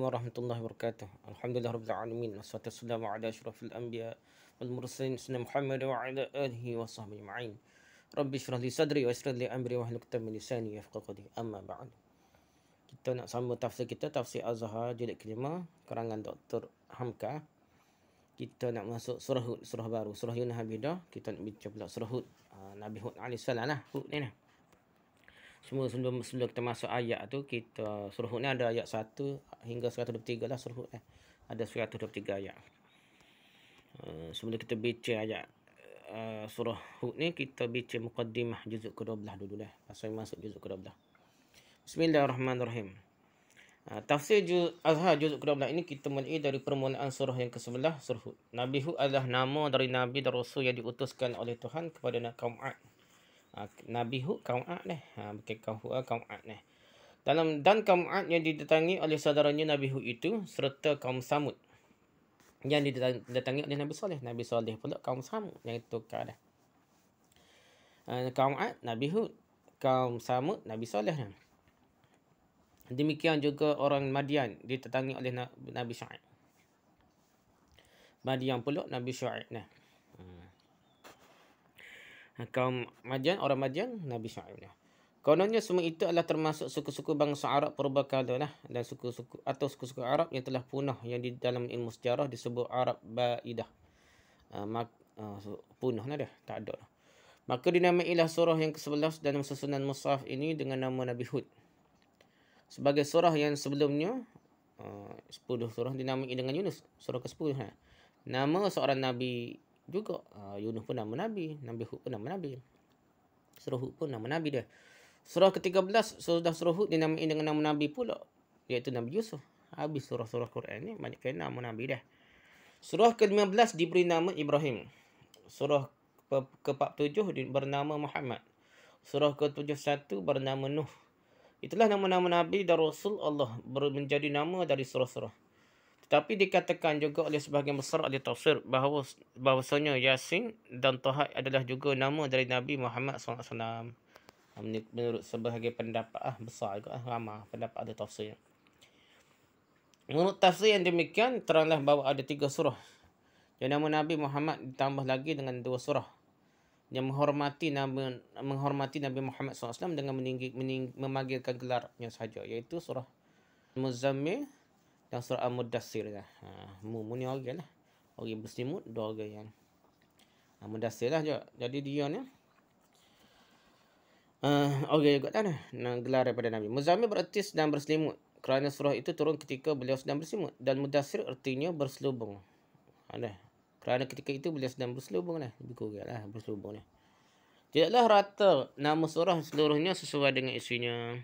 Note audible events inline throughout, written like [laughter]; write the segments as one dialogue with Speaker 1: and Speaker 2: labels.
Speaker 1: ورحمة الله وبركاته الحمد لله رب العالمين والصلاة والسلام على أشرف الأنبياء والمرسلين سيدنا محمد وعلى آله وصحبه أجمعين رب اشرح لي صدري ويسر لي أمري واحلل عقدة من لساني يفقهوا قولي أما بعد kita nak sama tafsir kita tafsir Azhar jilid kelima karangan Dr. Hamka kita nak masuk surah Hud surah baru surah Yunus Habidah kita nak bincang pula surah Hud uh, Nabi Hud alaihi salam lah Hud ni lah semua sebelum sebelum kita masuk ayat tu kita surah ni ada ayat 1 hingga 123 lah surah eh ada 123 ayat. Uh, sebelum kita baca ayat uh, surah Hud ni kita baca mukaddimah juzuk ke-12 dulu lah. Pasal masuk juzuk ke-12. Bismillahirrahmanirrahim. Uh, tafsir juz Azhar juzuk ke-12 ini kita mulai dari permulaan surah yang ke-11 surah Hud. Nabi Hud adalah nama dari nabi dan rasul yang diutuskan oleh Tuhan kepada kaum 'Ad. Ah, Nabi Hud kaum Ad ni. Ha, bukan kaum Hud ah, kaum Ad ni. Dalam dan kaum Ad yang didatangi oleh saudaranya Nabi Hud itu serta kaum Samud. Yang didatangi oleh Nabi Saleh. Nabi Saleh pula kaum Samud yang tukar dah. kaum Ad, Nabi Hud. Kaum Samud, Nabi Saleh dah. Demikian juga orang Madian ditetangi oleh Nabi Syaib. Madian pula Nabi Syaib dah kaum Madian, orang Madian, Nabi Syaib lah. Kononnya semua itu adalah termasuk suku-suku bangsa Arab purba kala lah. Dan suku-suku atau suku-suku Arab yang telah punah. Yang di dalam ilmu sejarah disebut Arab Ba'idah. Uh, uh, punah lah dia. Tak ada lah. Maka dinamailah surah yang ke-11 dalam susunan Musaf ini dengan nama Nabi Hud. Sebagai surah yang sebelumnya, ah, uh, 10 surah dinamai dengan Yunus. Surah ke-10 lah. Ha. Nama seorang Nabi juga. Uh, Yunus pun nama Nabi. Nabi Hud pun nama Nabi. Surah Hud pun nama Nabi dia. Surah ke-13, sudah Surah Hud dinamai dengan nama Nabi pula. Iaitu Nabi Yusuf. Habis surah-surah Quran ni, banyak kena nama Nabi dah. Surah ke-15 diberi nama Ibrahim. Surah ke-47 bernama Muhammad. Surah ke-71 bernama Nuh. Itulah nama-nama Nabi dan Rasul Allah menjadi nama dari surah-surah. Tapi dikatakan juga oleh sebahagian besar ahli tafsir bahawa bahawasanya Yasin dan Taha adalah juga nama dari Nabi Muhammad SAW. Menurut sebahagian pendapat ah, besar juga ah, ramah pendapat ahli tafsir. Menurut tafsir yang demikian teranglah bahawa ada tiga surah. Yang nama Nabi Muhammad ditambah lagi dengan dua surah. Yang menghormati nama menghormati Nabi Muhammad SAW dengan meninggi, mening, memanggilkan gelarnya sahaja. Iaitu surah Muzammil yang surah Al-Mudassir lah. Ha, Mumu ni orang lah. Orang berselimut, dua orang yang. Ha, Mudassir lah je. Jadi dia ni. Uh, orang juga tak ada. Gelar daripada Nabi. Muzamir berarti dan berselimut. Kerana surah itu turun ketika beliau sedang berselimut. Dan Mudassir artinya berselubung. Ada. Ha, Kerana ketika itu beliau sedang berselubung lah. Lebih kurang lah berselubung lah. Tidaklah rata nama surah seluruhnya sesuai dengan isinya.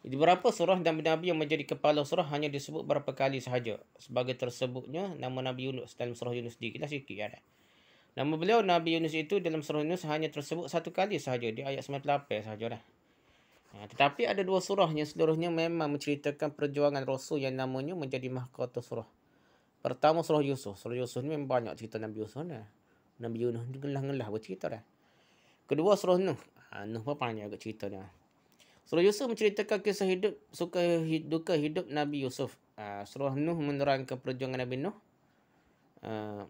Speaker 1: Jadi berapa surah dan nabi yang menjadi kepala surah hanya disebut berapa kali sahaja. Sebagai tersebutnya nama Nabi Yunus dalam surah Yunus di kita sikit ya. Nama beliau Nabi Yunus itu dalam surah Yunus hanya tersebut satu kali sahaja di ayat 98 sahaja dah. Ha, tetapi ada dua surah yang seluruhnya memang menceritakan perjuangan Rasul yang namanya menjadi mahkota surah. Pertama surah Yusuf. Surah Yusuf ni memang banyak cerita Nabi Yusuf ni. Nabi Yunus ni ngelah-ngelah bercerita dah. Kedua surah Nuh. Ha, Nuh pun panjang agak cerita dah. Surah Yusuf menceritakan kisah hidup suka duka hidup Nabi Yusuf. Ah, surah Nuh menerangkan perjuangan Nabi Nuh. Ah,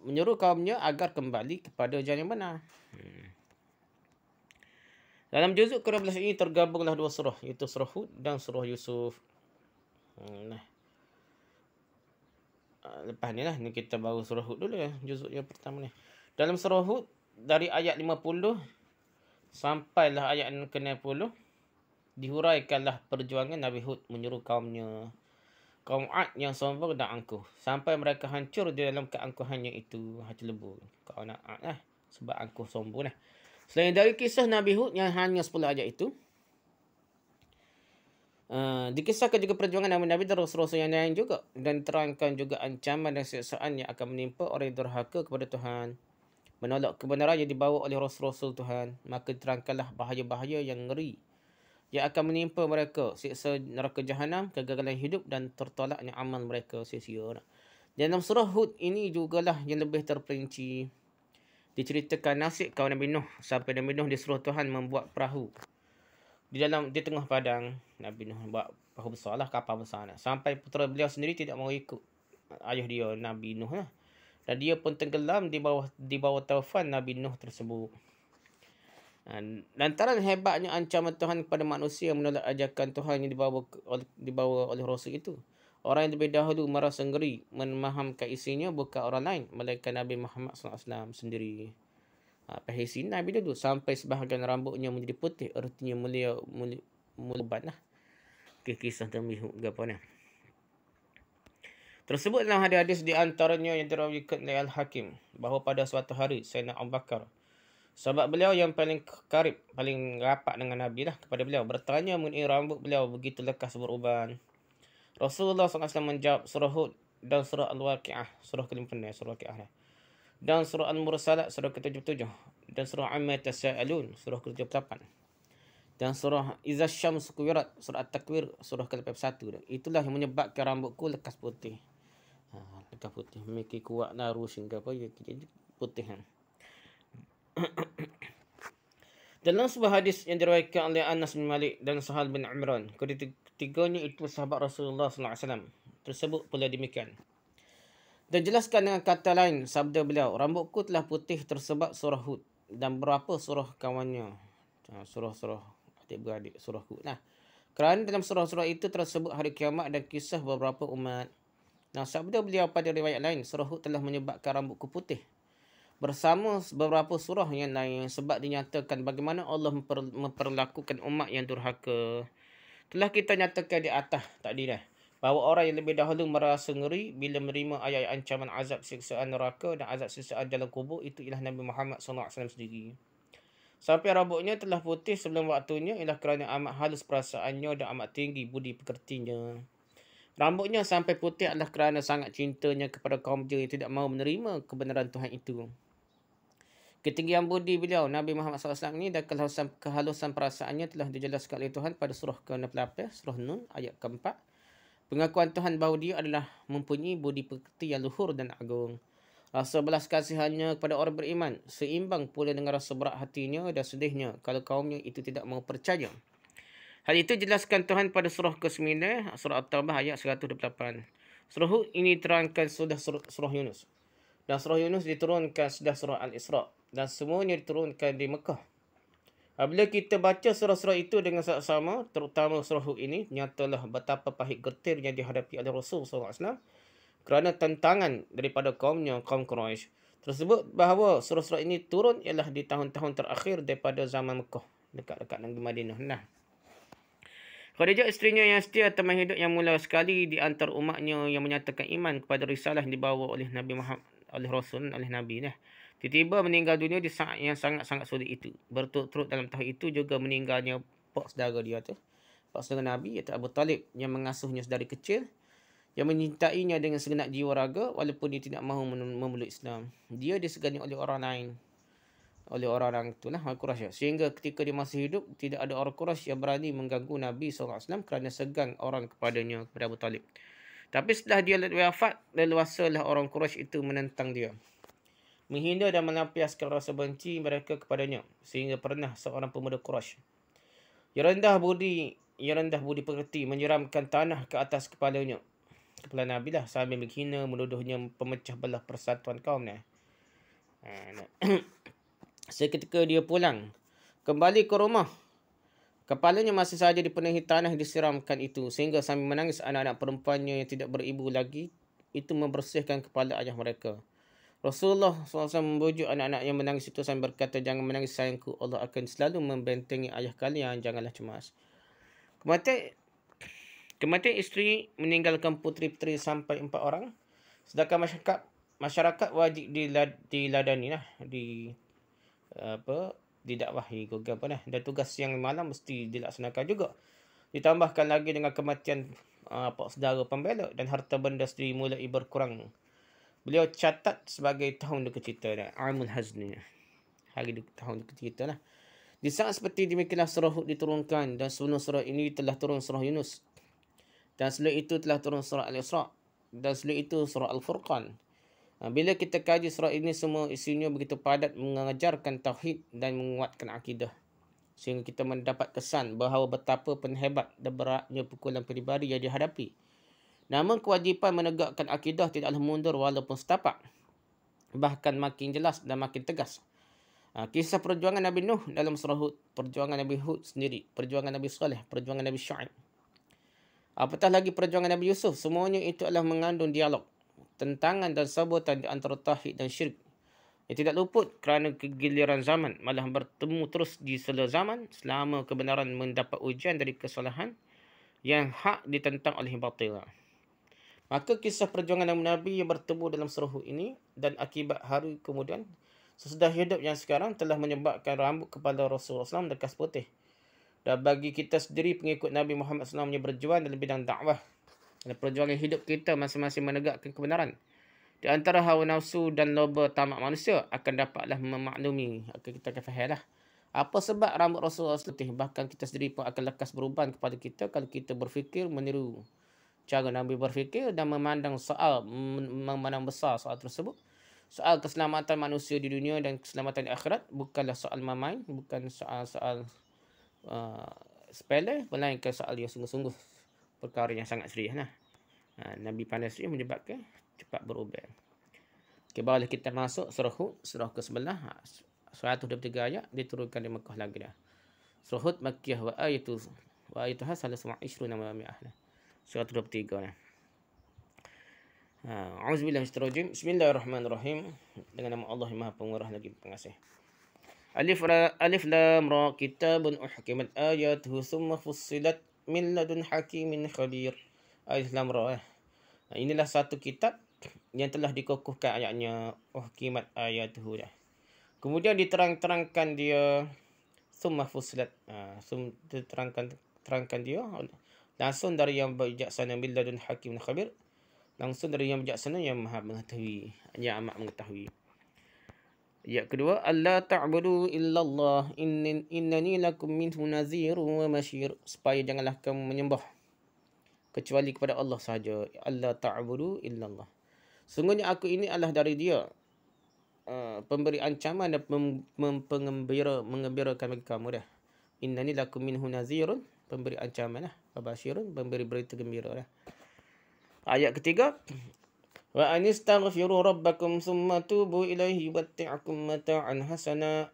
Speaker 1: menyuruh kaumnya agar kembali kepada jalan yang benar. Hmm. Dalam juzuk ke-12 ini tergabunglah dua surah iaitu surah Hud dan surah Yusuf. Hmm, nah. Ah, lepas ni lah ni kita baru surah Hud dulu ya juzuk yang pertama ni. Dalam surah Hud dari ayat 50 sampailah ayat kena 60 dihuraikanlah perjuangan Nabi Hud menyuruh kaumnya. Kaum Ad yang sombong dan angkuh. Sampai mereka hancur di dalam keangkuhannya itu. Hati lembut. Kau nak Ad lah. Sebab angkuh sombong lah. Selain dari kisah Nabi Hud yang hanya 10 ayat itu. Uh, dikisahkan juga perjuangan Nabi Nabi dan Rasul-Rasul yang lain juga. Dan terangkan juga ancaman dan siksaan yang akan menimpa orang yang derhaka kepada Tuhan. Menolak kebenaran yang dibawa oleh Rasul-Rasul Tuhan. Maka terangkanlah bahaya-bahaya yang ngeri yang akan menimpa mereka siksa neraka jahanam, kegagalan hidup dan tertolaknya aman mereka sia-sia. Dalam surah Hud ini jugalah yang lebih terperinci. Diceritakan nasib kaum Nabi Nuh sampai Nabi Nuh disuruh Tuhan membuat perahu. Di dalam di tengah padang Nabi Nuh buat perahu besar lah, kapal besar lah. Sampai putera beliau sendiri tidak mau ikut ayah dia Nabi Nuh lah. Dan dia pun tenggelam di bawah di bawah taufan Nabi Nuh tersebut. Ha, lantaran hebatnya ancaman Tuhan kepada manusia menolak ajakan Tuhan yang dibawa oleh, dibawa oleh Rasul itu. Orang yang lebih dahulu merasa ngeri memahamkan isinya bukan orang lain. Melainkan Nabi Muhammad SAW sendiri. Ha, Pahisi Nabi dulu sampai sebahagian rambutnya menjadi putih. Artinya mulia mulubat lah. Okay, kisah Nabi Gapana. Tersebut dalam hadis-hadis di antaranya yang terawikut oleh Al-Hakim. Bahawa pada suatu hari, Sayyidina Abu Bakar Sahabat beliau yang paling karib, paling rapat dengan Nabi lah kepada beliau. Bertanya mengenai rambut beliau begitu lekas beruban. Rasulullah SAW menjawab surah Hud dan surah Al-Waqi'ah. Surah ke-5 ni, eh, surah Al-Waqi'ah ni. Dan surah Al-Mursalat, surah ke-77. Dan surah Amir Tasya'alun, surah ke-78. Dan surah Izzah Syam Sukuwirat, surah Al-Takwir, surah ke-81. Itulah yang menyebabkan rambutku lekas putih. Ha, lekas putih. Mekir kuat naru sehingga apa, ya, putih Ha. Dalam sebuah hadis yang diriwayatkan oleh Anas bin Malik dan Sahal bin Imran, ketiganya itu sahabat Rasulullah SAW tersebut pula demikian. Dan jelaskan dengan kata lain sabda beliau, rambutku telah putih tersebab surah Hud dan berapa surah kawannya. Ha, surah-surah adik-beradik surah Hud lah. Kerana dalam surah-surah itu tersebut hari kiamat dan kisah beberapa umat. Nah, sabda beliau pada riwayat lain, surah Hud telah menyebabkan rambutku putih bersama beberapa surah yang lain sebab dinyatakan bagaimana Allah memper, memperlakukan umat yang durhaka. Telah kita nyatakan di atas tadi dah bahawa orang yang lebih dahulu merasa ngeri bila menerima ayat-ayat ancaman azab siksaan neraka dan azab siksaan dalam kubur itu ialah Nabi Muhammad SAW sendiri. Sampai rambutnya telah putih sebelum waktunya ialah kerana amat halus perasaannya dan amat tinggi budi pekertinya. Rambutnya sampai putih adalah kerana sangat cintanya kepada kaum jin yang tidak mahu menerima kebenaran Tuhan itu. Ketinggian budi beliau Nabi Muhammad SAW ni dan kehalusan, kehalusan perasaannya telah dijelaskan oleh Tuhan pada surah ke-68, surah Nun ayat ke-4. Pengakuan Tuhan bahawa dia adalah mempunyai budi pekerti yang luhur dan agung. Rasa belas kasihannya kepada orang beriman seimbang pula dengan rasa berat hatinya dan sedihnya kalau kaumnya itu tidak mau percaya. Hal itu jelaskan Tuhan pada surah ke-9, surah At-Tawbah ayat 128. Surah ini terangkan sudah surah Yunus. Dan surah Yunus diturunkan sudah surah Al-Isra' dan semuanya diturunkan di Mekah. Apabila kita baca surah-surah itu dengan sama-sama, terutama surah Hud ini, nyatalah betapa pahit getir yang dihadapi oleh Rasul SAW kerana tentangan daripada kaumnya, kaum Quraisy. Tersebut bahawa surah-surah ini turun ialah di tahun-tahun terakhir daripada zaman Mekah, dekat-dekat Nabi Madinah. Nah. Khadijah isterinya yang setia teman hidup yang mula sekali di antara umatnya yang menyatakan iman kepada risalah yang dibawa oleh Nabi Muhammad, oleh Rasul, oleh Nabi. Nah. Tiba-tiba meninggal dunia di saat yang sangat-sangat sulit itu. Berturut-turut dalam tahun itu juga meninggalnya pak saudara dia tu. Pak saudara Nabi iaitu Abu Talib yang mengasuhnya dari kecil. Yang menyintainya dengan segenap jiwa raga walaupun dia tidak mahu memeluk Islam. Dia disegani oleh orang lain oleh orang-orang itulah orang Quraisy. Sehingga ketika dia masih hidup tidak ada orang Quraisy yang berani mengganggu Nabi SAW kerana segan orang kepadanya kepada Abu Talib. Tapi setelah dia wafat, leluasalah orang Quraisy itu menentang dia menghina dan melampiaskan rasa benci mereka kepadanya sehingga pernah seorang pemuda Quraisy yang rendah budi yang rendah budi pengerti menyeramkan tanah ke atas kepalanya kepala Nabi lah sambil menghina menuduhnya pemecah belah persatuan kaumnya ha, [coughs] seketika dia pulang kembali ke rumah Kepalanya masih saja dipenuhi tanah disiramkan itu sehingga sambil menangis anak-anak perempuannya yang tidak beribu lagi itu membersihkan kepala ayah mereka. Rasulullah SAW membujuk anak-anak yang menangis itu sambil berkata, Jangan menangis sayangku, Allah akan selalu membentengi ayah kalian, janganlah cemas. Kematian, kematian isteri meninggalkan putri-putri sampai empat orang. Sedangkan masyarakat, masyarakat wajib dilad, diladani lah, di apa didakwahi Google apa lah. Dan tugas yang malam mesti dilaksanakan juga. Ditambahkan lagi dengan kematian uh, pak saudara pembela dan harta benda sendiri mulai berkurang beliau catat sebagai tahun duka cita dan Amul Hazni hari duka tahun duka cita lah di saat seperti demikianlah surah Hud diturunkan dan sebelum surah ini telah turun surah Yunus dan selepas itu telah turun surah Al-Isra dan selepas itu surah Al-Furqan ha, bila kita kaji surah ini semua isinya begitu padat mengajarkan tauhid dan menguatkan akidah sehingga kita mendapat kesan bahawa betapa penhebat dan beratnya pukulan peribadi yang dihadapi. Namun kewajipan menegakkan akidah tidaklah mundur walaupun setapak. Bahkan makin jelas dan makin tegas. Ah, kisah perjuangan Nabi Nuh dalam surah Hud, perjuangan Nabi Hud sendiri, perjuangan Nabi Saleh, perjuangan Nabi Syaib. Apatah lagi perjuangan Nabi Yusuf, semuanya itu adalah mengandung dialog. Tentangan dan sabutan di antara tahid dan syirik. Ia tidak luput kerana kegiliran zaman malah bertemu terus di sela zaman selama kebenaran mendapat ujian dari kesalahan yang hak ditentang oleh batilah. Maka kisah perjuangan Nabi, Nabi yang bertemu dalam seruhu ini dan akibat hari kemudian sesudah hidup yang sekarang telah menyebabkan rambut kepala Rasulullah SAW lekas putih. Dan bagi kita sendiri pengikut Nabi Muhammad SAW yang berjuang dalam bidang dakwah dan perjuangan hidup kita masing-masing menegakkan kebenaran. Di antara hawa nafsu dan loba tamak manusia akan dapatlah memaklumi. Akan kita akan faham lah. Apa sebab rambut Rasulullah SAW Bahkan kita sendiri pun akan lekas berubah kepada kita kalau kita berfikir meniru cara Nabi berfikir dan memandang soal mm, memandang besar soal tersebut. Soal keselamatan manusia di dunia dan keselamatan di akhirat bukanlah soal main-main, bukan soal-soal uh, sepele, melainkan soal yang sungguh-sungguh perkara yang sangat serius. Nah. Uh, ha, Nabi pandai serius menyebabkan cepat berubah. Okay, barulah kita masuk surah Hud, surah ke-11, 123 ha, ayat, diturunkan di Mekah lagi dah. Surah Hud, Makkiyah, wa ayatuh, wa ayatuhah, salah semua isru nama mi'ah. Nah. 123 ni. Eh. Ha, auzubillahi minasyaitonirrajim. Bismillahirrahmanirrahim. Dengan nama Allah yang Maha Pengurah lagi Pengasih. Alif ra alif lam ra kitabun uhkimat ayatuhu thumma fussilat min ladun hakimin khabir. Alif lam ra. Eh. Ha, inilah satu kitab yang telah dikukuhkan ayatnya uhkimat ayatuhu dah. Kemudian diterang-terangkan dia thumma fussilat. Ha, thum, diterangkan terangkan dia oleh Langsung dari yang bijaksana bil dun hakim dan khabir. Langsung dari yang bijaksana yang maha mengetahui. Yang amat mengetahui. Ya kedua. Allah ta'budu illallah innani lakum minhu naziru wa masyir. Supaya janganlah kamu menyembah. Kecuali kepada Allah sahaja. Allah ta'budu illallah. Sungguhnya aku ini adalah dari dia. Uh, pemberi ancaman dan mempengembira mengembirakan bagi kamu dah. Innani lakum minhu nazirun. Pemberi ancaman lah. Basyirun pemberi berita gembira lah. Ayat ketiga Wa anistaghfiru rabbakum thumma tubu ilayhi yumatti'kum mata'an hasana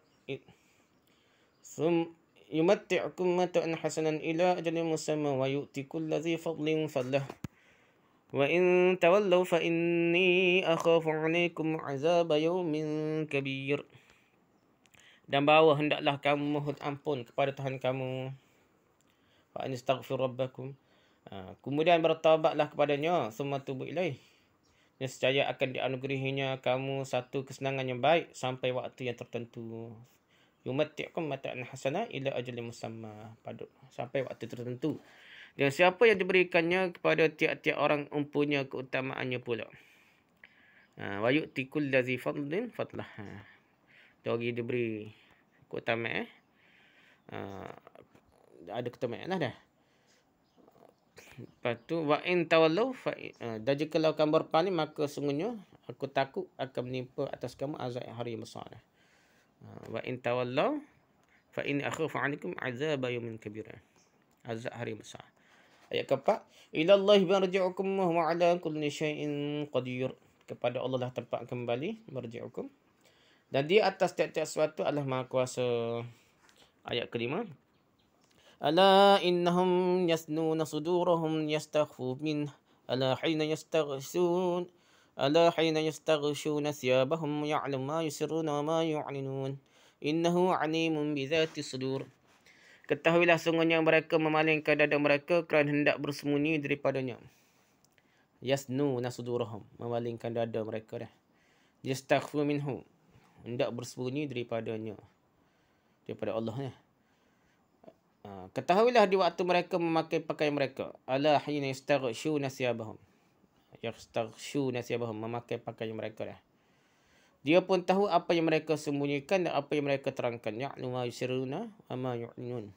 Speaker 1: thum yumatti'kum mata'an hasanan ila ajalin musamma wa yu'ti kulladhi fadlin fadlah wa in tawallaw fa inni akhafu 'alaykum 'adzaba yawmin kabir dan bahawa hendaklah kamu mohon ampun kepada Tuhan kamu Fa anistaghfir rabbakum. Ha, kemudian bertawabatlah kepadanya. Semua tubuh ilaih. Nescaya akan dianugerahinya kamu satu kesenangan yang baik sampai waktu yang tertentu. Yumatikum mata'an hasana ila ajali musamma. Padu. Sampai waktu tertentu. Dan siapa yang diberikannya kepada tiap-tiap orang umpunya keutamaannya pula. Ha, Wayuk tikul lazi fadlin fadlah. Ha. diberi keutamaan. Eh. Ha, ada ketemuan lah dah. Lepas tu, wa'in tawallu, ah, dan jika kalau kamu berpaling, maka sungguhnya aku takut akan menimpa atas kamu azab hari yang besar. Uh, ah, wa'in tawallu, fa'in akhufu anikum azab yumin kabira. Azab hari yang besar. Ayat keempat, ila Allah barji'ukum wa ala kulli syai'in qadir. Kepada Allah lah tempat kembali, barji'ukum. Dan di atas tiap-tiap sesuatu adalah maha kuasa. Ayat kelima. ألا إنهم يثنون صدورهم يستخفوا منه ألا حين يستغشون ألا حين يستغشون ثيابهم يعلم ما يسرون وما يعلنون إنه عليم بذات الصدور Ketahuilah sungguhnya mereka memalingkan dada mereka kerana hendak bersembunyi daripadanya. Yasnu nasudurahum. Memalingkan dada mereka dah. Yastaghfu minhu. Hendak bersembunyi daripadanya. Daripada Allah ni. Ya. Ha, ketahuilah di waktu mereka memakai pakaian mereka ala hina yastaghshu nasiyabahum yastaghshu nasiyabahum memakai pakaian mereka dah dia pun tahu apa yang mereka sembunyikan dan apa yang mereka terangkan ya'lamu ma yusirruna wa ma yu'linun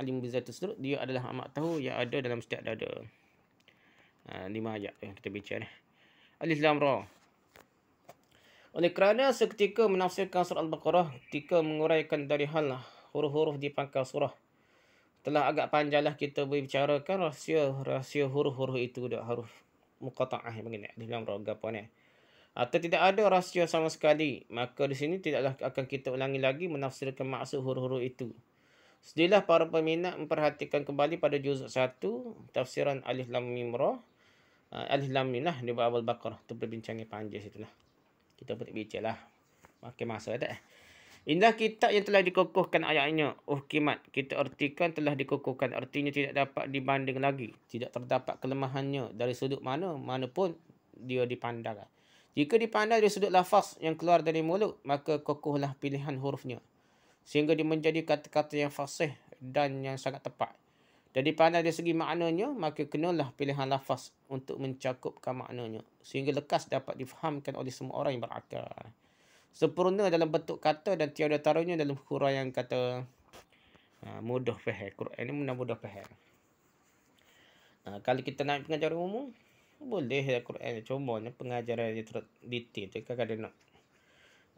Speaker 1: alim bi zati dia adalah amat tahu yang ada dalam setiap dada ha, lima ayat yang kita baca ni alif lam ra oleh kerana seketika menafsirkan surah al-baqarah ketika menguraikan dari hal lah, huruf-huruf di pangkal surah. Telah agak panjanglah kita berbicarakan rahsia rahsia huruf-huruf itu dak huruf muqatta'ah yang mengenai dalam rogapo ni. Atau tidak ada rahsia sama sekali, maka di sini tidaklah akan kita ulangi lagi menafsirkan maksud huruf-huruf itu. Sedilah para peminat memperhatikan kembali pada juz 1 tafsiran alif lam mim ra ah, alif lam mim lah di bab al-baqarah tu perbincangan panjang situlah. Kita petik bicalah. Makin masa ada. Eh? Indah kitab yang telah dikukuhkan ayatnya. Oh kimat, kita ertikan telah dikukuhkan. Artinya tidak dapat dibanding lagi. Tidak terdapat kelemahannya dari sudut mana, manapun dia dipandang. Jika dipandang dari sudut lafaz yang keluar dari mulut, maka kukuhlah pilihan hurufnya. Sehingga dia menjadi kata-kata yang fasih dan yang sangat tepat. Dan dipandang dari segi maknanya, maka kenalah pilihan lafaz untuk mencakupkan maknanya. Sehingga lekas dapat difahamkan oleh semua orang yang berakal sempurna dalam bentuk kata dan tiada taruhnya dalam huruf yang kata uh, mudah faham. Quran ni mudah mudah faham. Uh, kalau kita nak pengajar umum, boleh lah Quran ni. Cuma ni pengajaran dia ter- detail tu. ada nak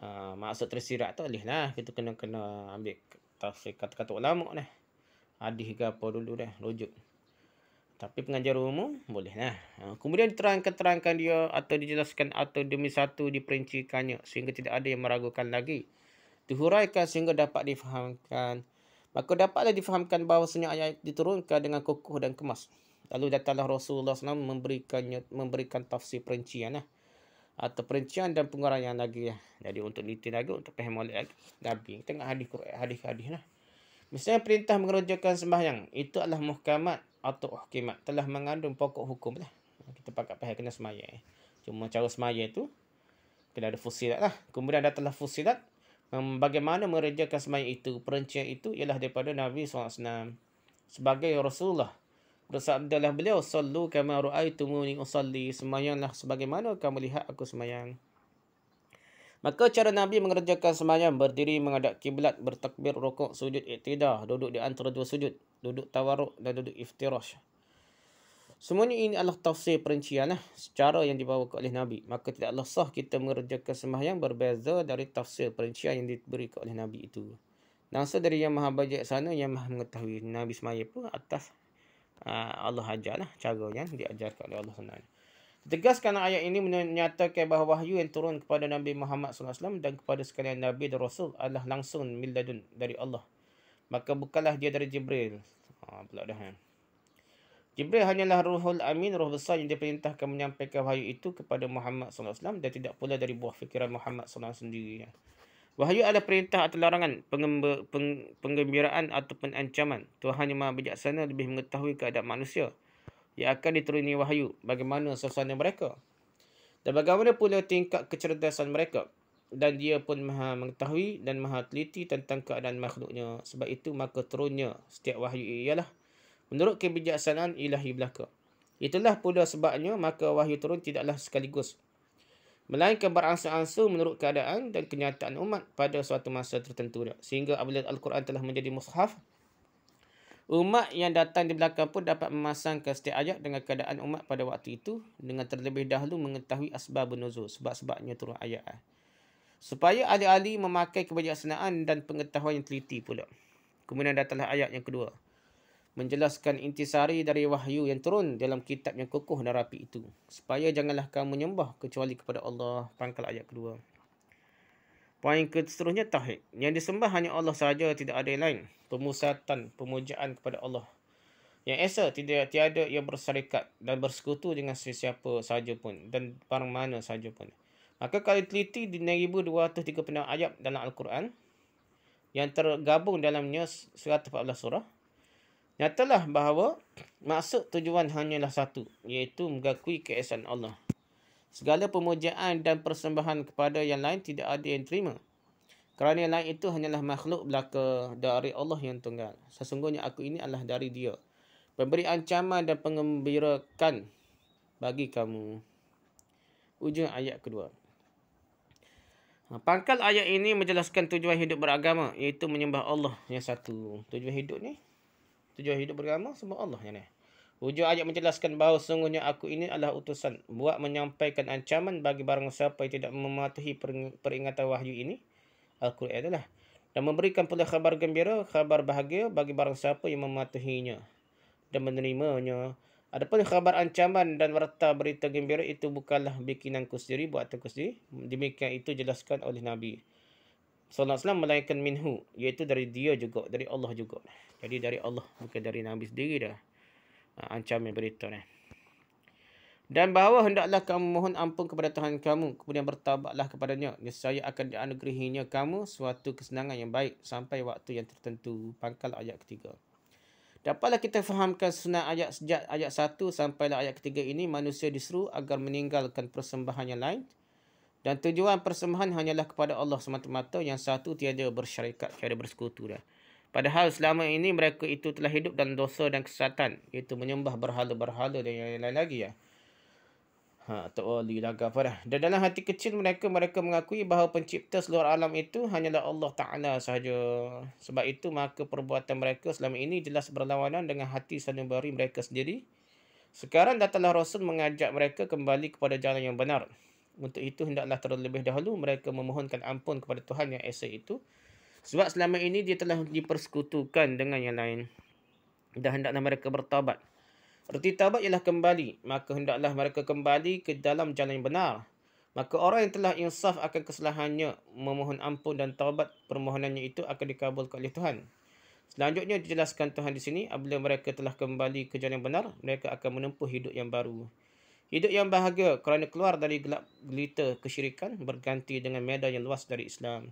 Speaker 1: uh, maksud tersirat tu boleh lah. Kita kena-kena ambil tafsir kata-kata ulama ni. Hadis ke apa dulu dah. Rujuk. Tapi pengajar umum bolehlah. Ha, kemudian diterangkan-terangkan dia atau dijelaskan atau demi satu diperincikannya sehingga tidak ada yang meragukan lagi. Dihuraikan sehingga dapat difahamkan. Maka dapatlah difahamkan bahawa senyap ayat diturunkan dengan kukuh dan kemas. Lalu datanglah Rasulullah SAW memberikannya memberikan tafsir perincian. Lah. Atau perincian dan penguraian lagi. Lah. Jadi untuk niti lagi, untuk paham lagi. Nabi. Tengok hadis-hadis. Lah. Misalnya perintah mengerjakan sembahyang. Itu adalah muhkamat atau hukimat telah mengandung pokok hukum lah. Kita pakai pahal kena semaya. Eh. Cuma cara semaya itu kena ada fusilat lah. Kemudian ada telah fusilat. Um, bagaimana merejakan semaya itu, perencian itu ialah daripada Nabi SAW. Sebagai Rasulullah. adalah beliau, Sallu kama ru'aitumuni usalli. Semayanglah sebagaimana kamu lihat aku semayang. Maka cara Nabi mengerjakan semayam berdiri menghadap kiblat bertakbir rokok sujud iktidar duduk di antara dua sujud duduk tawaruk dan duduk iftirash. Semuanya ini adalah tafsir perincian lah, secara yang dibawa oleh Nabi. Maka tidaklah sah kita mengerjakan sembahyang berbeza dari tafsir perincian yang diberi oleh Nabi itu. Nasa dari yang maha bajak sana yang maha mengetahui Nabi semaya pun atas uh, Allah ajar lah cara yang diajarkan oleh Allah sebenarnya. Ditegaskan ayat ini menyatakan bahawa wahyu yang turun kepada Nabi Muhammad SAW dan kepada sekalian Nabi dan Rasul adalah langsung miladun dari Allah. Maka bukanlah dia dari Jibril. Ha, pula dah. Kan? Jibril hanyalah ruhul amin, ruh besar yang diperintahkan menyampaikan wahyu itu kepada Muhammad SAW dan tidak pula dari buah fikiran Muhammad SAW sendiri. Eh. Wahyu adalah perintah atau larangan, pengembe, peng, penggembiraan ataupun ancaman. Tuhan yang maha bijaksana lebih mengetahui keadaan manusia yang akan diteruni wahyu bagaimana suasana mereka dan bagaimana pula tingkat kecerdasan mereka dan dia pun maha mengetahui dan maha teliti tentang keadaan makhluknya sebab itu maka turunnya setiap wahyu ialah menurut kebijaksanaan ilahi belaka itulah pula sebabnya maka wahyu turun tidaklah sekaligus melainkan berangsur-angsur menurut keadaan dan kenyataan umat pada suatu masa tertentu sehingga apabila al-Quran telah menjadi mushaf Umat yang datang di belakang pun dapat memasangkan setiap ayat dengan keadaan umat pada waktu itu dengan terlebih dahulu mengetahui asbab nuzul sebab-sebabnya turun ayat. Eh. Supaya ahli-ahli memakai kebijaksanaan dan pengetahuan yang teliti pula. Kemudian datanglah ayat yang kedua. Menjelaskan intisari dari wahyu yang turun dalam kitab yang kokoh dan rapi itu. Supaya janganlah kamu menyembah kecuali kepada Allah. Pangkal ayat kedua. Poin seterusnya tauhid. Yang disembah hanya Allah sahaja, tidak ada yang lain. Pemusatan, pemujaan kepada Allah. Yang esa tidak tiada yang bersyarikat dan bersekutu dengan sesiapa sahaja pun dan barang mana sahaja pun. Maka kalau teliti di 1236 ayat dalam Al-Quran yang tergabung dalamnya 114 surah, nyatalah bahawa maksud tujuan hanyalah satu iaitu mengakui keesaan Allah. Segala pemujaan dan persembahan kepada yang lain tidak ada yang terima. Kerana yang lain itu hanyalah makhluk belaka dari Allah yang tunggal. Sesungguhnya aku ini adalah dari dia. Pemberi ancaman dan pengembirakan bagi kamu. Ujung ayat kedua. Ha, pangkal ayat ini menjelaskan tujuan hidup beragama iaitu menyembah Allah yang satu. Tujuan hidup ni, tujuan hidup beragama sembah Allah yang ni. Hujung ayat menjelaskan bahawa sungguhnya aku ini adalah utusan buat menyampaikan ancaman bagi barang siapa yang tidak mematuhi peringatan wahyu ini. Al-Quran adalah. Dan memberikan pula khabar gembira, khabar bahagia bagi barang siapa yang mematuhinya dan menerimanya. Adapun khabar ancaman dan warta berita gembira itu bukanlah bikinan ku sendiri buat atau ku sendiri. Demikian itu jelaskan oleh Nabi. Sallallahu alaihi wasallam melainkan minhu iaitu dari dia juga dari Allah juga. Jadi dari Allah bukan dari Nabi sendiri dah ancaman berita ni. Dan bahawa hendaklah kamu mohon ampun kepada Tuhan kamu. Kemudian bertabaklah kepadanya. Nisaya akan dianugerahinya kamu suatu kesenangan yang baik. Sampai waktu yang tertentu. Pangkal ayat ketiga. Dapatlah kita fahamkan sunat ayat sejak ayat satu sampai ayat ketiga ini. Manusia disuruh agar meninggalkan persembahan yang lain. Dan tujuan persembahan hanyalah kepada Allah semata-mata. Yang satu tiada bersyarikat, tiada bersekutu dah. Padahal selama ini mereka itu telah hidup dalam dosa dan kesesatan. Iaitu menyembah berhala-berhala dan yang lain lagi. Ya. Ha, tak wali lah Dan dalam hati kecil mereka, mereka mengakui bahawa pencipta seluruh alam itu hanyalah Allah Ta'ala sahaja. Sebab itu maka perbuatan mereka selama ini jelas berlawanan dengan hati sanubari mereka sendiri. Sekarang datanglah Rasul mengajak mereka kembali kepada jalan yang benar. Untuk itu hendaklah terlebih dahulu mereka memohonkan ampun kepada Tuhan yang esa itu. Sebab selama ini dia telah dipersekutukan dengan yang lain. Dan hendaklah mereka bertawabat. Erti tawabat ialah kembali. Maka hendaklah mereka kembali ke dalam jalan yang benar. Maka orang yang telah insaf akan kesalahannya memohon ampun dan taubat permohonannya itu akan dikabulkan oleh Tuhan. Selanjutnya dijelaskan Tuhan di sini, apabila mereka telah kembali ke jalan yang benar, mereka akan menempuh hidup yang baru. Hidup yang bahagia kerana keluar dari gelap gelita kesyirikan berganti dengan medan yang luas dari Islam.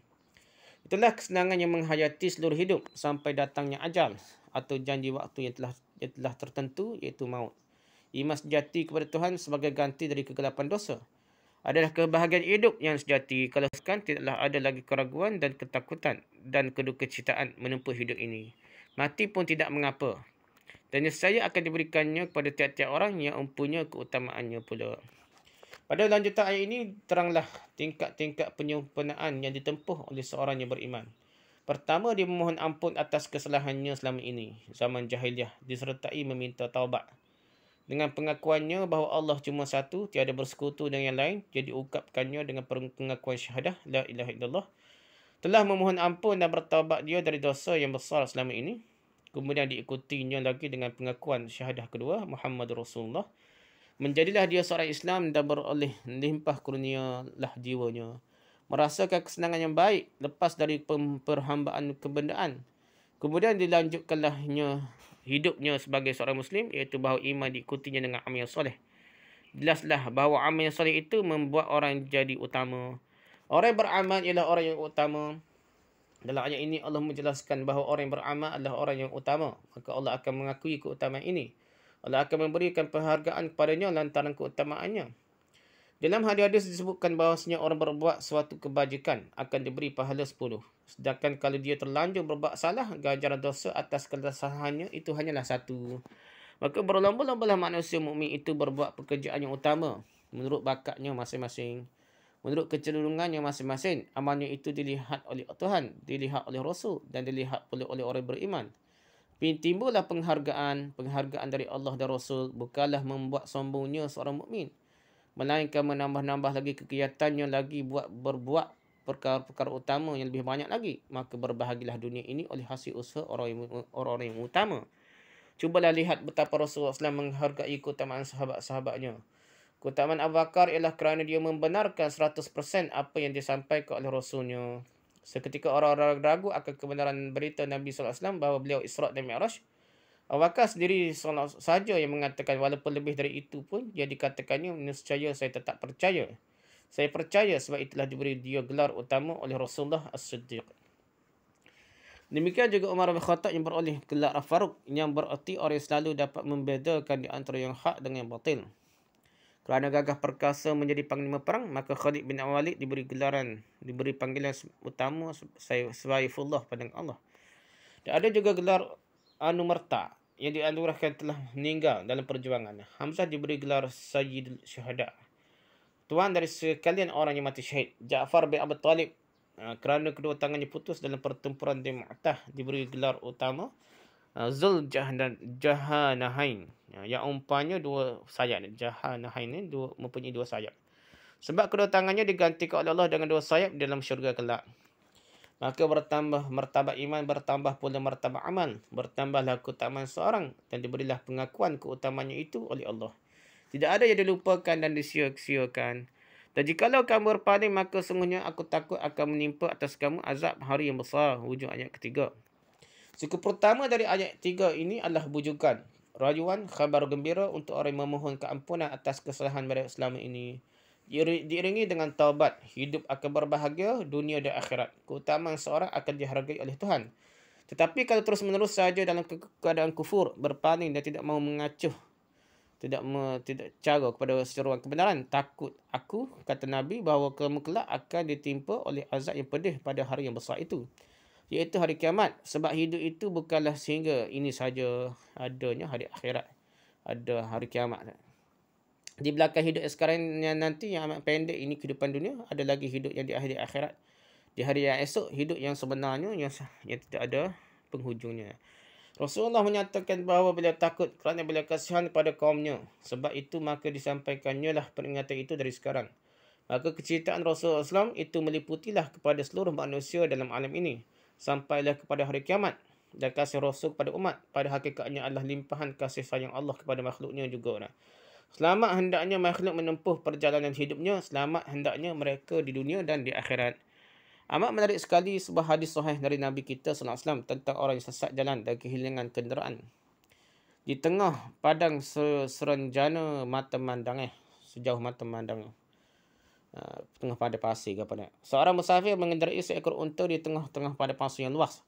Speaker 1: Itulah kesenangan yang menghayati seluruh hidup sampai datangnya ajal atau janji waktu yang telah yang telah tertentu iaitu maut. Imas jati kepada Tuhan sebagai ganti dari kegelapan dosa adalah kebahagiaan hidup yang sejati kalau sekarang tidaklah ada lagi keraguan dan ketakutan dan kedukacitaan menempuh hidup ini. Mati pun tidak mengapa. Dan saya akan diberikannya kepada tiap-tiap orang yang mempunyai keutamaannya pula. Pada lanjutan ayat ini, teranglah tingkat-tingkat penyempurnaan yang ditempuh oleh seorang yang beriman. Pertama, dia memohon ampun atas kesalahannya selama ini, zaman jahiliah, disertai meminta taubat. Dengan pengakuannya bahawa Allah cuma satu, tiada bersekutu dengan yang lain, jadi ucapkannya dengan pengakuan syahadah, La ilaha illallah. Telah memohon ampun dan bertaubat dia dari dosa yang besar selama ini. Kemudian diikutinya lagi dengan pengakuan syahadah kedua, Muhammad Rasulullah Menjadilah dia seorang Islam dan beroleh limpah kurnia lah jiwanya. Merasakan kesenangan yang baik lepas dari pemperhambaan kebendaan. Kemudian dilanjutkanlahnya hidupnya sebagai seorang Muslim iaitu bahawa iman diikutinya dengan amal yang soleh. Jelaslah bahawa amal yang soleh itu membuat orang jadi utama. Orang yang beramal ialah orang yang utama. Dalam ayat ini Allah menjelaskan bahawa orang yang beramal adalah orang yang utama. Maka Allah akan mengakui keutamaan ini. Allah akan memberikan penghargaan kepadanya lantaran keutamaannya. Dalam hadis-hadis disebutkan bahawasanya orang berbuat suatu kebajikan akan diberi pahala sepuluh, Sedangkan kalau dia terlanjur berbuat salah, ganjaran dosa atas kesalahannya itu hanyalah satu. Maka berlomba-lombalah manusia mukmin itu berbuat pekerjaan yang utama menurut bakatnya masing-masing. Menurut kecenderungannya masing-masing, amalnya itu dilihat oleh Tuhan, dilihat oleh Rasul dan dilihat pula oleh orang beriman timbullah penghargaan penghargaan dari Allah dan Rasul bukalah membuat sombongnya seorang mukmin melainkan menambah-nambah lagi kegiatannya lagi buat berbuat perkara-perkara utama yang lebih banyak lagi maka berbahagilah dunia ini oleh hasil usaha orang-orang yang utama cubalah lihat betapa Rasulullah SAW menghargai keutamaan sahabat-sahabatnya keutamaan Abu Bakar ialah kerana dia membenarkan 100% apa yang disampaikan oleh Rasulnya Seketika orang-orang ragu akan kebenaran berita Nabi SAW bahawa beliau Isra' dan Mi'raj. Abu Bakar sendiri sahaja yang mengatakan walaupun lebih dari itu pun, dia dikatakannya, niscaya saya tetap percaya. Saya percaya sebab itulah diberi dia gelar utama oleh Rasulullah As-Siddiq. Demikian juga Umar bin Khattab yang beroleh gelar Faruq yang bererti orang selalu dapat membedakan di antara yang hak dengan yang batil. Kerana gagah perkasa menjadi panglima perang, maka Khalid bin Walid diberi gelaran, diberi panggilan utama Saifullah pada Allah. Dan ada juga gelar Anumerta yang dianugerahkan telah meninggal dalam perjuangan. Hamzah diberi gelar Sayyidul Syuhada. Tuan dari sekalian orang yang mati syahid, Ja'far bin Abu Talib eh, kerana kedua tangannya putus dalam pertempuran di Mu'tah diberi gelar utama Ah, zul Jahanahain. Ah, yang umpanya dua sayap. Jahanahain ni dua, mempunyai dua sayap. Sebab kedatangannya diganti oleh Allah dengan dua sayap dalam syurga kelak. Maka bertambah martabat iman, bertambah pula martabat aman Bertambahlah keutamaan seorang dan diberilah pengakuan keutamanya itu oleh Allah. Tidak ada yang dilupakan dan disia-siakan. Dan jikalau kamu berpaling, maka sungguhnya aku takut akan menimpa atas kamu azab hari yang besar. Hujung ayat ketiga. Suku pertama dari ayat tiga ini adalah bujukan. Rayuan, khabar gembira untuk orang memohon keampunan atas kesalahan mereka selama ini. Diiringi dengan taubat, hidup akan berbahagia dunia dan akhirat. Keutamaan seorang akan dihargai oleh Tuhan. Tetapi kalau terus menerus saja dalam ke- keadaan kufur, berpaling dan tidak mahu mengacuh, tidak me- tidak cara kepada seruan kebenaran, takut aku, kata Nabi, bahawa kamu akan ditimpa oleh azab yang pedih pada hari yang besar itu iaitu hari kiamat sebab hidup itu bukanlah sehingga ini saja adanya hari akhirat ada hari kiamat di belakang hidup sekarang yang nanti yang amat pendek ini kehidupan dunia ada lagi hidup yang di akhir akhirat di hari yang esok hidup yang sebenarnya yang, yang tidak ada penghujungnya Rasulullah menyatakan bahawa beliau takut kerana beliau kasihan kepada kaumnya. Sebab itu maka disampaikannya lah peringatan itu dari sekarang. Maka keceritaan Rasulullah SAW itu meliputilah kepada seluruh manusia dalam alam ini sampailah kepada hari kiamat dan kasih rasul kepada umat pada hakikatnya Allah limpahan kasih sayang Allah kepada makhluknya juga nah. Selamat hendaknya makhluk menempuh perjalanan hidupnya, selamat hendaknya mereka di dunia dan di akhirat. Amat menarik sekali sebuah hadis sahih dari Nabi kita sallallahu alaihi wasallam tentang orang yang sesat jalan dan kehilangan kenderaan. Di tengah padang serenjana mata mandang eh, sejauh mata mandang. Eh uh, tengah pada pasir ke apa ni. Seorang musafir mengendarai seekor unta di tengah-tengah pada pasir yang luas.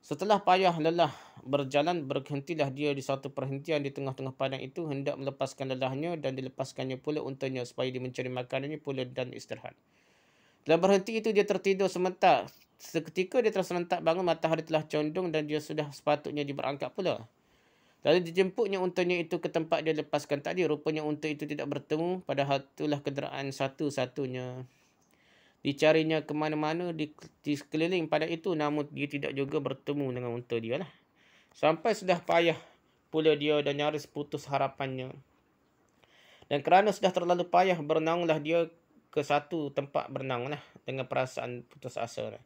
Speaker 1: Setelah payah lelah berjalan, berhentilah dia di satu perhentian di tengah-tengah padang itu hendak melepaskan lelahnya dan dilepaskannya pula untanya supaya dia mencari makanannya pula dan istirahat. Dalam berhenti itu, dia tertidur sementara. Seketika dia terserentak bangun, matahari telah condong dan dia sudah sepatutnya diberangkat pula. Lalu dijemputnya untanya itu ke tempat dia lepaskan tadi. Rupanya unta itu tidak bertemu. Padahal itulah kenderaan satu-satunya. Dicarinya ke mana-mana di, di sekeliling pada itu. Namun dia tidak juga bertemu dengan unta dia lah. Sampai sudah payah pula dia dan nyaris putus harapannya. Dan kerana sudah terlalu payah, bernaunglah dia ke satu tempat bernaunglah dengan perasaan putus asa. Lah.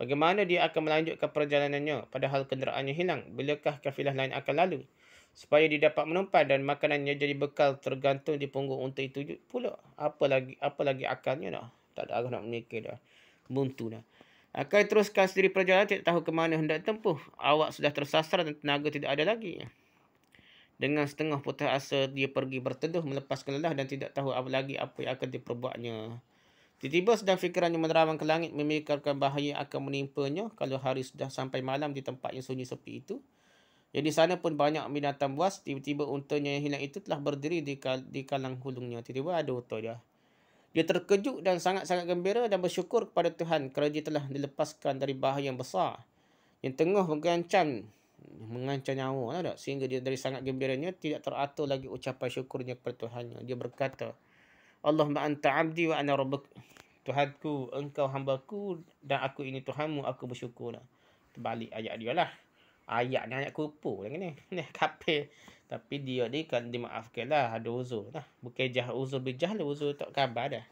Speaker 1: Bagaimana dia akan melanjutkan perjalanannya padahal kenderaannya hilang? Bilakah kafilah lain akan lalu? Supaya dia dapat menumpang dan makanannya jadi bekal tergantung di punggung unta itu pula. Apa lagi apa lagi akalnya dah? Tak ada arah nak menikah dah. Buntu dah. Akan teruskan sendiri perjalanan tak tahu ke mana hendak tempuh. Awak sudah tersasar dan tenaga tidak ada lagi. Dengan setengah putih asa dia pergi berteduh melepaskan lelah dan tidak tahu apa lagi apa yang akan diperbuatnya. Tiba-tiba sedang fikiran menerawang ke langit memikirkan bahaya akan menimpanya kalau hari sudah sampai malam di tempat yang sunyi sepi itu. jadi di sana pun banyak binatang buas. Tiba-tiba untanya yang hilang itu telah berdiri di, kal- di kalang hulungnya. Tiba-tiba ada unta dia. Dia terkejut dan sangat-sangat gembira dan bersyukur kepada Tuhan kerana dia telah dilepaskan dari bahaya yang besar. Yang tengah mengancam mengancam nyawa. Lah tak? Sehingga dia dari sangat gembiranya tidak teratur lagi ucapan syukurnya kepada Tuhan. Dia berkata, Allahumma anta abdi wa ana rabbuk. Tuhanku, engkau hamba ku dan aku ini Tuhanmu, aku bersyukur. Nah. Terbalik ayat dia lah. Ayat ni ayat kupur lah ni. [laughs] Ni kapir. Tapi dia ni kan dimaafkan lah. Ada uzur lah. Bukan jah uzur bijah lah. Uzur tak khabar dah.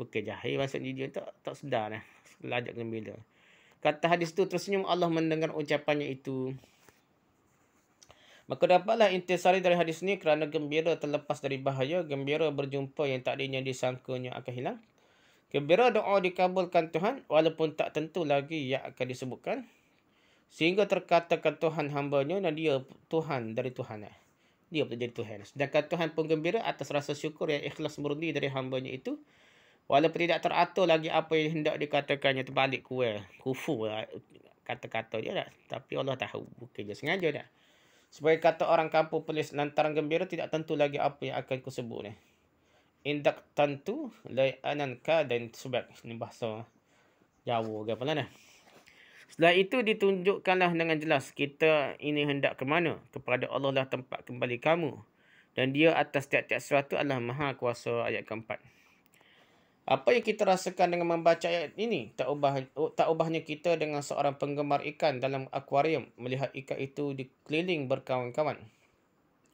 Speaker 1: Bukan jahil. Eh, maksudnya dia tak, tak sedar lah. Lajak gembira. Kata hadis tu tersenyum Allah mendengar ucapannya itu. Maka dapatlah intisari dari hadis ini kerana gembira terlepas dari bahaya, gembira berjumpa yang tak takdirnya disangkanya akan hilang. Gembira doa dikabulkan Tuhan walaupun tak tentu lagi yang akan disebutkan. Sehingga terkatakan Tuhan hambanya dan dia Tuhan dari Tuhan. Eh. Dia pun jadi Tuhan. Sedangkan Tuhan pun gembira atas rasa syukur yang ikhlas murni dari hambanya itu. Walaupun tidak teratur lagi apa yang hendak dikatakannya terbalik kuil. Eh. Kufu eh, kata-kata dia tak. Tapi Allah tahu. Bukan dia sengaja dah. Sebagai kata orang kampung polis lantaran gembira tidak tentu lagi apa yang akan kusebut ni. Indak tentu lai ananka dan sebab ni bahasa Jawa ke apa lah Setelah itu ditunjukkanlah dengan jelas kita ini hendak ke mana. Kepada Allah lah tempat kembali kamu. Dan dia atas tiap-tiap sesuatu adalah maha kuasa ayat keempat. Apa yang kita rasakan dengan membaca ayat ini? Tak, ubah, oh, tak ubahnya kita dengan seorang penggemar ikan dalam akuarium melihat ikan itu dikeliling berkawan-kawan.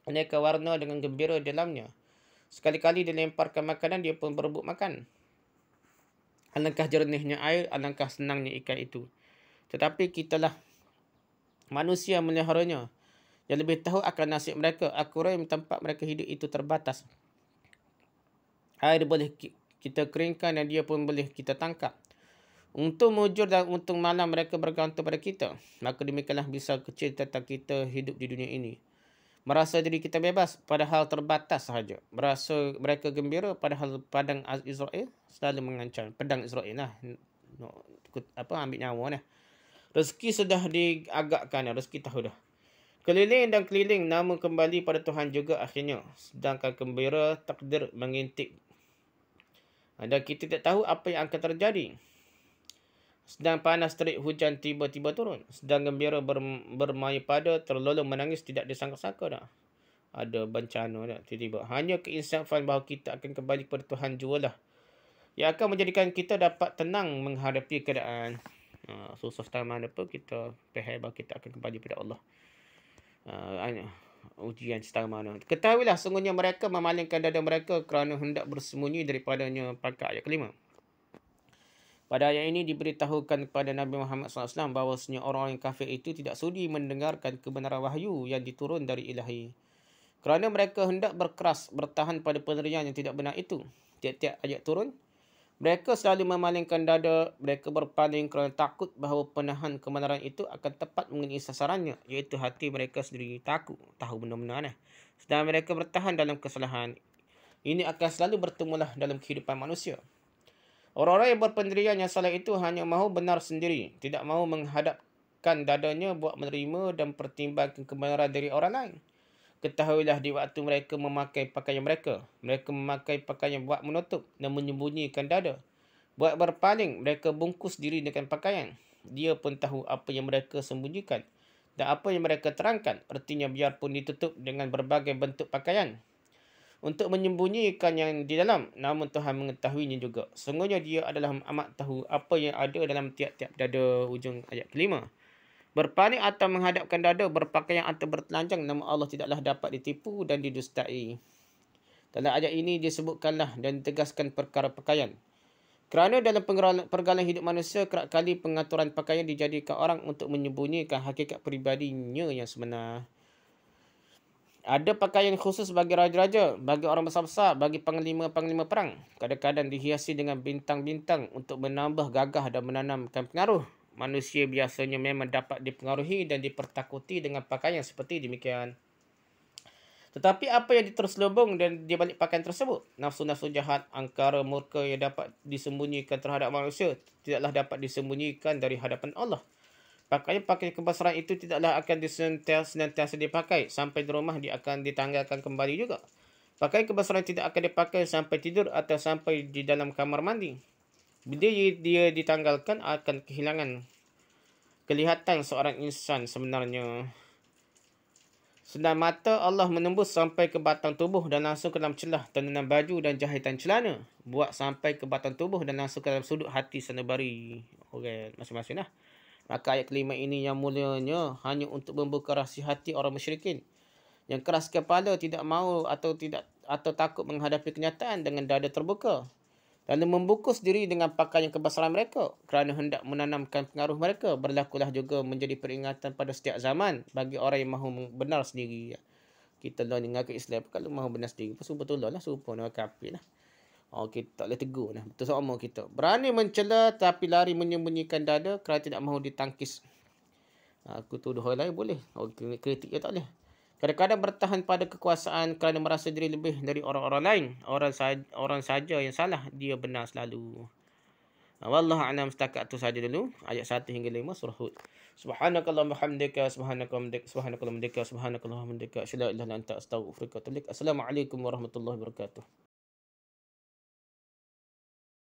Speaker 1: Aneka warna dengan gembira dalamnya. Sekali-kali dilemparkan makanan, dia pun berebut makan. Alangkah jernihnya air, alangkah senangnya ikan itu. Tetapi kitalah manusia meliharanya. Yang lebih tahu akan nasib mereka. Akuarium tempat mereka hidup itu terbatas. Air boleh kita keringkan dan dia pun boleh kita tangkap. Untuk mujur dan untuk malam mereka bergantung pada kita. Maka demikianlah bisa kecil tentang kita hidup di dunia ini. Merasa diri kita bebas padahal terbatas sahaja. Merasa mereka gembira padahal padang Israel selalu mengancam. Pedang Israel lah. Apa, ambil nyawa lah. Rezeki sudah diagakkan. Lah, rezeki tahu dah. Keliling dan keliling nama kembali pada Tuhan juga akhirnya. Sedangkan gembira takdir mengintip dan kita tidak tahu apa yang akan terjadi. Sedang panas terik hujan tiba-tiba turun. Sedang gembira bermain pada terlalu menangis tidak disangka-sangka dah. Ada bencana dah tiba-tiba. Hanya keinsafan bahawa kita akan kembali kepada Tuhan jua lah. Yang akan menjadikan kita dapat tenang menghadapi keadaan. Uh, susah tak mana pun kita faham bahawa kita akan kembali kepada Allah. Ha, ujian setara mana. Ketahuilah sungguhnya mereka memalingkan dada mereka kerana hendak bersembunyi daripadanya pangkat ayat kelima. Pada ayat ini diberitahukan kepada Nabi Muhammad SAW bahawa senyum orang-orang kafir itu tidak sudi mendengarkan kebenaran wahyu yang diturun dari ilahi. Kerana mereka hendak berkeras bertahan pada penerian yang tidak benar itu. Tiap-tiap ayat turun, mereka selalu memalingkan dada, mereka berpaling kerana takut bahawa penahan kebenaran itu akan tepat mengenai sasarannya, iaitu hati mereka sendiri takut, tahu benda benar Nah. Sedang mereka bertahan dalam kesalahan, ini akan selalu bertemulah dalam kehidupan manusia. Orang-orang yang berpendirian yang salah itu hanya mahu benar sendiri, tidak mahu menghadapkan dadanya buat menerima dan pertimbangkan kebenaran dari orang lain. Ketahuilah di waktu mereka memakai pakaian mereka, mereka memakai pakaian buat menutup dan menyembunyikan dada. Buat berpaling, mereka bungkus diri dengan pakaian. Dia pun tahu apa yang mereka sembunyikan dan apa yang mereka terangkan. Artinya biarpun ditutup dengan berbagai bentuk pakaian. Untuk menyembunyikan yang di dalam, namun Tuhan mengetahuinya juga. Sungguhnya dia adalah amat tahu apa yang ada dalam tiap-tiap dada ujung ayat kelima berpaling atau menghadapkan dada berpakaian atau bertelanjang nama Allah tidaklah dapat ditipu dan didustai. Dalam ayat ini disebutkanlah dan tegaskan perkara pakaian. Kerana dalam pergalan hidup manusia kerap kali pengaturan pakaian dijadikan orang untuk menyembunyikan hakikat peribadinya yang sebenar. Ada pakaian khusus bagi raja-raja, bagi orang besar-besar, bagi panglima-panglima perang. Kadang-kadang dihiasi dengan bintang-bintang untuk menambah gagah dan menanamkan pengaruh manusia biasanya memang dapat dipengaruhi dan dipertakuti dengan pakaian seperti demikian. Tetapi apa yang diterselubung dan di balik pakaian tersebut? Nafsu-nafsu jahat, angkara murka yang dapat disembunyikan terhadap manusia tidaklah dapat disembunyikan dari hadapan Allah. Pakaian pakaian kebasaran itu tidaklah akan disentiasa dipakai sampai di rumah dia akan ditanggalkan kembali juga. Pakaian kebasaran tidak akan dipakai sampai tidur atau sampai di dalam kamar mandi. Bila dia ditanggalkan akan kehilangan kelihatan seorang insan sebenarnya. Sedang mata Allah menembus sampai ke batang tubuh dan langsung ke dalam celah tenunan baju dan jahitan celana. Buat sampai ke batang tubuh dan langsung ke dalam sudut hati sana bari. Okey, masing-masing lah. Maka ayat kelima ini yang mulianya hanya untuk membuka rahsia hati orang musyrikin. Yang keras kepala tidak mahu atau tidak atau takut menghadapi kenyataan dengan dada terbuka lalu membungkus diri dengan pakaian kebesaran mereka kerana hendak menanamkan pengaruh mereka berlakulah juga menjadi peringatan pada setiap zaman bagi orang yang mahu benar sendiri kita lah dengan ke Islam kalau mahu benar sendiri pun sumpah tolong lah sumpah nak kapil lah oh, kita tak boleh tegur lah betul sama kita berani mencela tapi lari menyembunyikan dada kerana tidak mahu ditangkis aku tuduh orang lain boleh orang kritik dia tak boleh Kadang-kadang bertahan pada kekuasaan kerana merasa diri lebih dari orang-orang lain. Orang sahaja, orang saja yang salah, dia benar selalu. Wallahu a'lam setakat tu saja dulu. Ayat 1 hingga 5 surah Hud. Subhanakallahumma hamdika subhanakallahumma subhanakallahumma subhanakallahumma subhanakallahumma subhanakallahumma subhanakallahumma subhanakallahumma subhanakallahumma subhanakallahumma subhanakallahumma subhanakallahumma subhanakallahumma